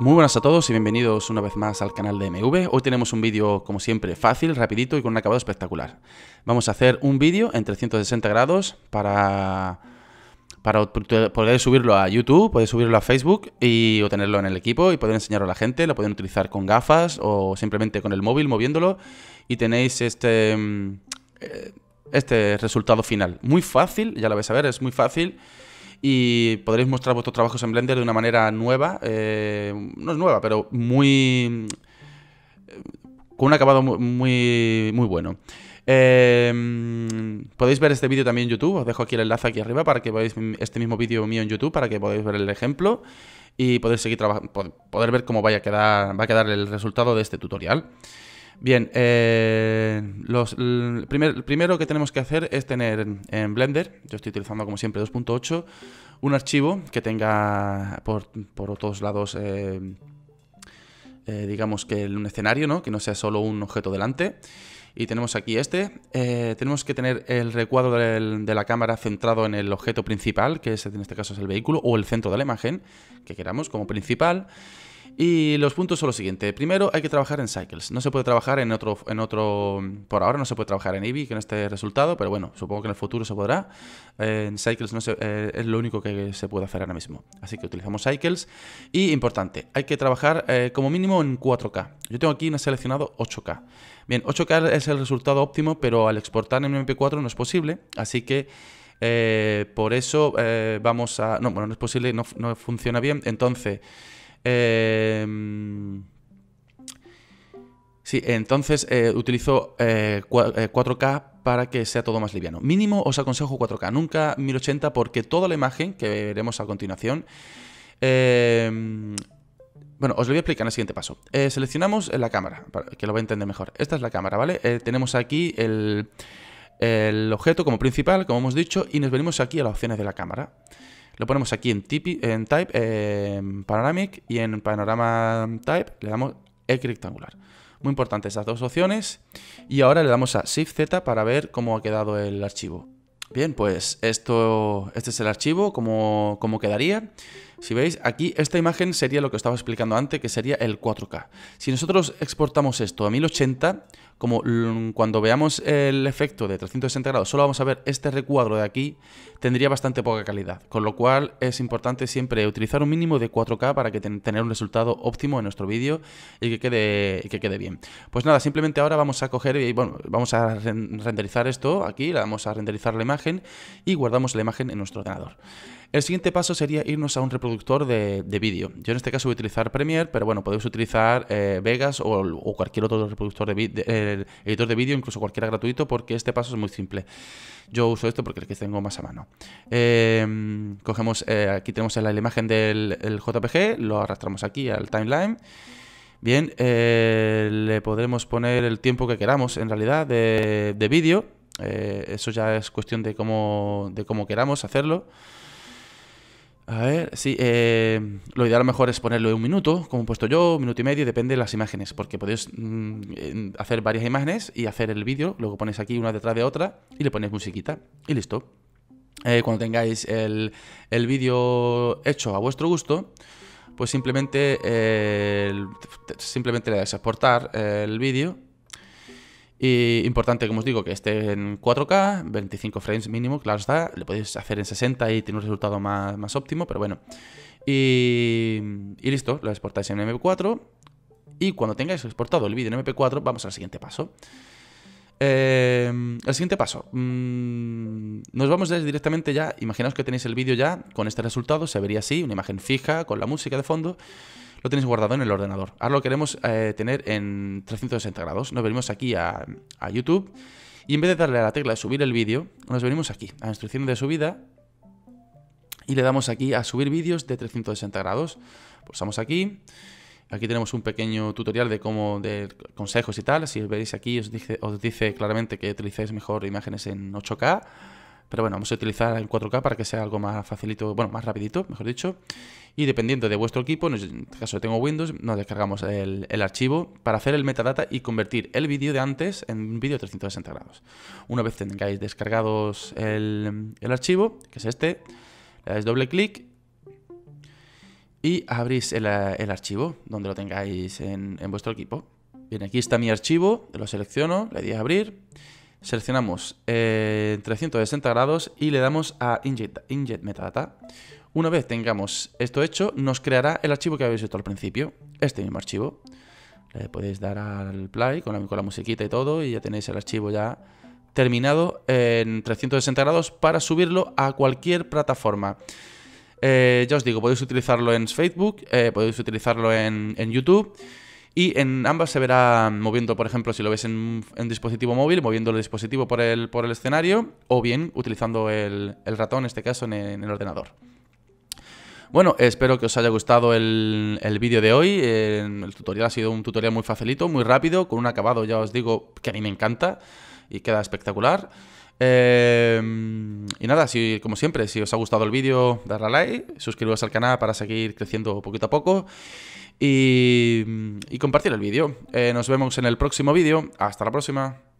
Muy buenas a todos y bienvenidos una vez más al canal de MV. Hoy tenemos un vídeo, como siempre, fácil, rapidito y con un acabado espectacular. Vamos a hacer un vídeo en 360 grados para, para poder subirlo a YouTube, poder subirlo a Facebook y, obtenerlo tenerlo en el equipo y poder enseñarlo a la gente. Lo pueden utilizar con gafas o simplemente con el móvil moviéndolo y tenéis este, mm, eh, este resultado final. Muy fácil, ya lo vais a ver, es muy fácil y podréis mostrar vuestros trabajos en Blender de una manera nueva, eh, no es nueva, pero muy... Eh, con un acabado muy, muy bueno. Eh, podéis ver este vídeo también en YouTube, os dejo aquí el enlace aquí arriba para que veáis este mismo vídeo mío en YouTube para que podáis ver el ejemplo y poder seguir poder ver cómo vaya a quedar, va a quedar el resultado de este tutorial. Bien, eh, lo primero que tenemos que hacer es tener en Blender, yo estoy utilizando como siempre 2.8, un archivo que tenga por, por todos lados, eh, eh, digamos que un escenario, ¿no? que no sea solo un objeto delante. Y tenemos aquí este. Eh, tenemos que tener el recuadro de la cámara centrado en el objeto principal, que en este caso es el vehículo, o el centro de la imagen que queramos como principal. Y los puntos son los siguientes. Primero, hay que trabajar en Cycles. No se puede trabajar en otro, en otro. Por ahora no se puede trabajar en Eevee con este resultado, pero bueno, supongo que en el futuro se podrá. Eh, en Cycles no eh, es lo único que se puede hacer ahora mismo. Así que utilizamos Cycles. Y importante, hay que trabajar eh, como mínimo en 4K. Yo tengo aquí seleccionado 8K. Bien, 8K es el resultado óptimo, pero al exportar en MP4 no es posible, así que. por eso vamos a... No, bueno, no es posible, no, no funciona bien. Entonces, Em, sí, entonces eh, utilizo 4K eh, eh, para que sea todo más liviano. Mínimo os aconsejo 4K, nunca 1080 porque toda la imagen que veremos a continuación... Em, bueno, os lo voy a explicar en el siguiente paso. seleccionamos la cámara, para que lo va a entender mejor. Esta es la cámara, ¿vale? tenemos aquí el objeto como principal, como hemos dicho, y nos venimos aquí a las opciones de la cámara. Lo ponemos aquí en, Type, Panoramic y en Panorama Type le damos el rectangular. Muy importante esas dos opciones. Y ahora le damos a Shift Z para ver cómo ha quedado el archivo. Bien, pues esto, este es el archivo, como cómo quedaría. Si veis, aquí esta imagen sería lo que estaba explicando antes, que sería el 4K. Si nosotros exportamos esto a 1080, como cuando veamos el efecto de 360 grados, solo vamos a ver este recuadro de aquí, tendría bastante poca calidad. Con lo cual es importante siempre utilizar un mínimo de 4K para que tener un resultado óptimo en nuestro vídeo y que quede, que quede bien. Pues nada, simplemente ahora vamos a coger y bueno, vamos a renderizar esto aquí, le vamos a renderizar la imagen y guardamos la imagen en nuestro ordenador. El siguiente paso sería irnos a un reproductor de, vídeo. Yo en este caso voy a utilizar Premiere, pero bueno, podéis utilizar eh, Vegas o, cualquier otro reproductor de, editor de vídeo, incluso cualquiera gratuito, porque este paso es muy simple. Yo uso esto porque es el que tengo más a mano. Em, cogemos, eh, aquí tenemos la, imagen del JPG, lo arrastramos aquí al timeline. Bien, eh, le podremos poner el tiempo que queramos en realidad de, vídeo. eso ya es cuestión de cómo, de cómo queramos hacerlo. A ver, sí, eh, lo ideal a lo mejor es ponerlo un minuto, como he puesto yo, un minuto y medio, depende de las imágenes, porque podéis mm, hacer varias imágenes y hacer el vídeo, luego pones aquí una detrás de otra y le pones musiquita y listo. Eh, cuando tengáis el, vídeo hecho a vuestro gusto, pues simplemente, eh, simplemente le das a exportar el vídeo y importante, como os digo, que esté en 4K, 25 frames mínimo, claro está. Le podéis hacer en 60 y tiene un resultado más, óptimo, pero bueno. Y, listo, lo exportáis en MP4. Y cuando tengáis exportado el vídeo en MP4, vamos al siguiente paso. el eh, siguiente paso. Mm, nos vamos directamente ya. Imaginaos que tenéis el vídeo ya con este resultado. Se vería así, una imagen fija con la música de fondo lo tenéis guardado en el ordenador. Ahora lo queremos eh, tener en 360 grados. Nos venimos aquí a, YouTube y en vez de darle a la tecla de subir el vídeo, nos venimos aquí a instrucción de subida y le damos aquí a subir vídeos de 360 grados. Pulsamos aquí. Aquí tenemos un pequeño tutorial de cómo, de consejos y tal. Si veis aquí os dice, os dice claramente que utilicéis mejor imágenes en 8K. Pero bueno, vamos a utilizar el 4K para que sea algo más facilito, bueno, más rapidito, mejor dicho. Y dependiendo de vuestro equipo, en este caso tengo Windows, nos descargamos el, archivo para hacer el metadata y convertir el vídeo de antes en un vídeo 360 grados. Una vez tengáis descargados el, archivo, que es este, le dais doble clic y abrís el, archivo donde lo tengáis en, en vuestro equipo. Bien, aquí está mi archivo, lo selecciono, le doy a abrir Seleccionamos 360 eh, grados y le damos a Inject, Metadata. Una vez tengamos esto hecho, nos creará el archivo que habéis visto al principio, este mismo archivo. Le podéis dar al play con la, musiquita y todo y ya tenéis el archivo ya terminado en 360 grados para subirlo a cualquier plataforma. Eh, ya os digo, podéis utilizarlo en Facebook, eh, podéis utilizarlo en, en YouTube y en ambas se verá moviendo, por ejemplo, si lo ves en un dispositivo móvil, moviendo el dispositivo por el, por el escenario, o bien utilizando el, ratón, en este caso, e, en el, ordenador. Bueno, espero que os haya gustado el, el vídeo de hoy. el tutorial ha sido un tutorial muy facilito, muy rápido, con un acabado, ya os digo, que a mí me encanta y queda espectacular. Em, y nada, como siempre, si os ha gustado el vídeo, darle a like, suscribiros al canal para seguir creciendo poquito a poco y, y compartir el vídeo. Eh, nos vemos en el próximo vídeo. Hasta la próxima.